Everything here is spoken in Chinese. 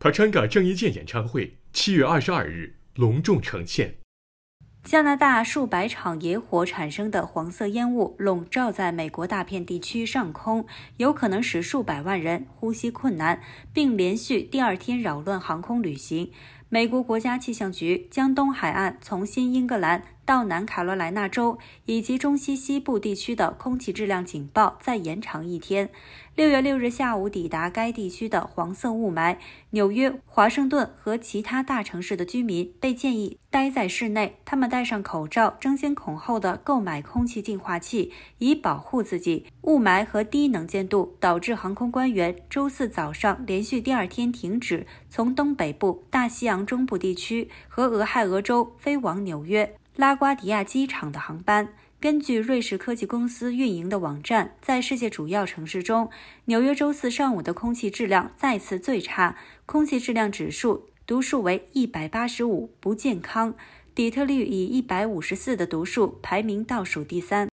n g a 郑伊健演唱会七月二十二日隆重呈现。加拿大数百场野火产生的黄色烟雾笼罩在美国大片地区上空，有可能使数百万人呼吸困难，并连续第二天扰乱航空旅行。美国国家气象局将东海岸从新英格兰。到南卡罗来纳州以及中西西部地区的空气质量警报再延长一天。六月六日下午抵达该地区的黄色雾霾，纽约、华盛顿和其他大城市的居民被建议待在室内。他们戴上口罩，争先恐后的购买空气净化器以保护自己。雾霾和低能见度导致航空官员周四早上连续第二天停止从东北部、大西洋中部地区和俄亥俄州飞往纽约。拉瓜迪亚机场的航班，根据瑞士科技公司运营的网站，在世界主要城市中，纽约周四上午的空气质量再次最差，空气质量指数读数为一百八十五，不健康。底特律以一百五十四的读数排名倒数第三。